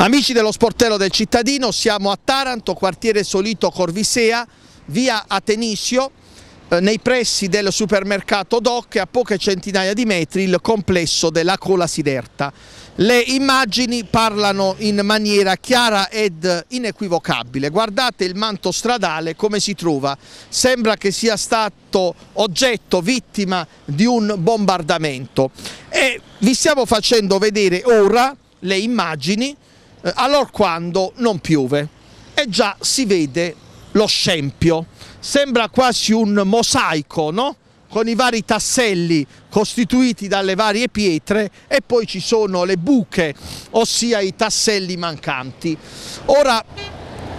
Amici dello sportello del cittadino, siamo a Taranto, quartiere Solito Corvisea, via Atenisio, eh, nei pressi del supermercato DOC a poche centinaia di metri il complesso della Cola Siderta. Le immagini parlano in maniera chiara ed inequivocabile. Guardate il manto stradale come si trova. Sembra che sia stato oggetto, vittima di un bombardamento. E vi stiamo facendo vedere ora le immagini eh, allora quando non piove e già si vede lo scempio, sembra quasi un mosaico, no? con i vari tasselli costituiti dalle varie pietre e poi ci sono le buche, ossia i tasselli mancanti. Ora,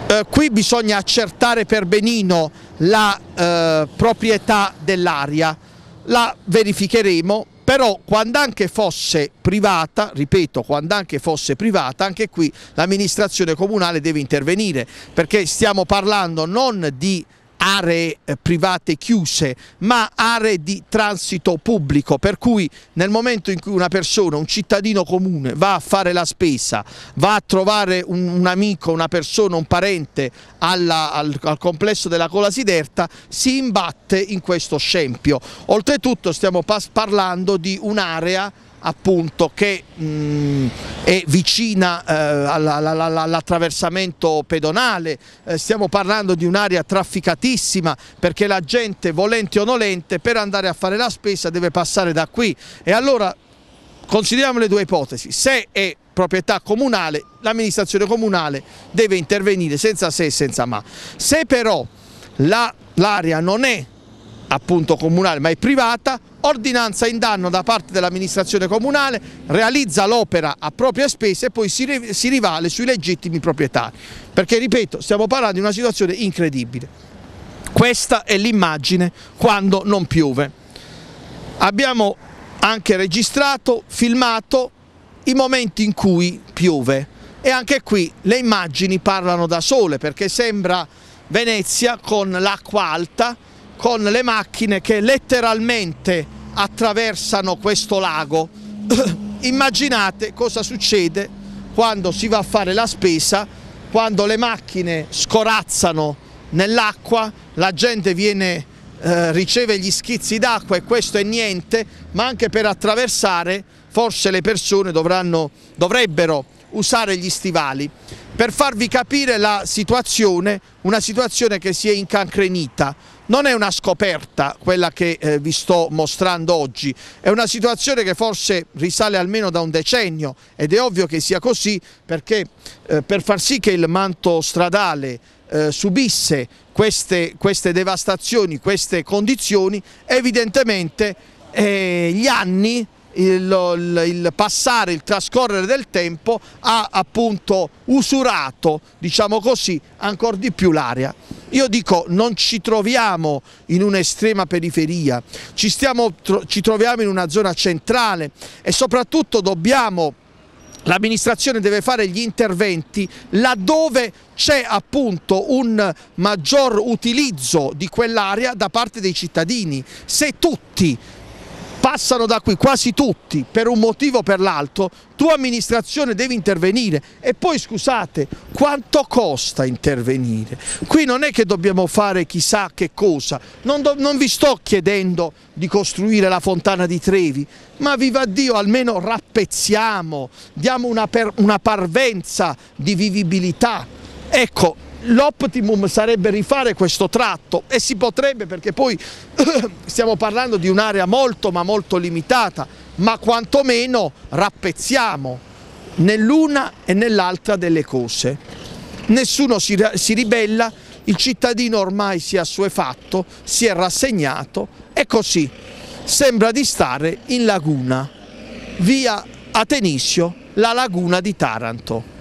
eh, qui bisogna accertare per benino la eh, proprietà dell'aria, la verificheremo però quando anche fosse privata, ripeto, quando anche fosse privata, anche qui l'amministrazione comunale deve intervenire perché stiamo parlando non di aree eh, private chiuse ma aree di transito pubblico per cui nel momento in cui una persona, un cittadino comune va a fare la spesa, va a trovare un, un amico, una persona, un parente alla, al, al, complesso della Cola Siderta si imbatte in questo scempio. Oltretutto stiamo parlando di un'area appunto che... Mh, mm, è vicina eh, all'attraversamento pedonale, eh, stiamo parlando di un'area trafficatissima perché la gente volente o nolente per andare a fare la spesa deve passare da qui e allora consideriamo le due ipotesi, se è proprietà comunale l'amministrazione comunale deve intervenire senza se e senza ma, se però l'area la, non è appunto comunale ma è privata, ordinanza in danno da parte dell'amministrazione comunale, realizza l'opera a proprie spese e poi si, si rivale sui legittimi proprietari, perché ripeto stiamo parlando di una situazione incredibile. Questa è l'immagine quando non piove. Abbiamo anche registrato, filmato i momenti in cui piove e anche qui le immagini parlano da sole perché sembra Venezia con l'acqua alta con le macchine che letteralmente attraversano questo lago. Immaginate cosa succede quando si va a fare la spesa, quando le macchine scorazzano nell'acqua, la gente viene, eh, riceve gli schizzi d'acqua e questo è niente, ma anche per attraversare forse le persone dovranno, dovrebbero usare gli stivali per farvi capire la situazione, una situazione che si è incancrenita. Non è una scoperta quella che eh, vi sto mostrando oggi, è una situazione che forse risale almeno da un decennio ed è ovvio che sia così perché eh, per far sì che il manto stradale eh, subisse queste, queste devastazioni, queste condizioni, evidentemente eh, gli anni il, il, il, passare, il trascorrere del tempo ha appunto usurato, diciamo così, ancora di più l'area. Io dico non ci troviamo in un'estrema periferia, ci, stiamo, tro, ci troviamo in una zona centrale e soprattutto dobbiamo L'amministrazione deve fare gli interventi laddove c'è appunto un maggior utilizzo di quell'area da parte dei cittadini. Se tutti passano da qui quasi tutti per un motivo o per l'altro, tu amministrazione devi intervenire e poi scusate quanto costa intervenire? Qui non è che dobbiamo fare chissà che cosa, non, do, non vi sto chiedendo di costruire la fontana di Trevi, ma viva Dio almeno rappezziamo, diamo una, per, una parvenza di vivibilità. Ecco, L'optimum sarebbe rifare questo tratto e si potrebbe perché poi stiamo parlando di un'area molto ma molto limitata, ma quantomeno rappezziamo nell'una e nell'altra delle cose. Nessuno si, si ribella, il cittadino ormai si è assuefatto, si è rassegnato e così sembra di stare in laguna, via Atenisio, la laguna di Taranto.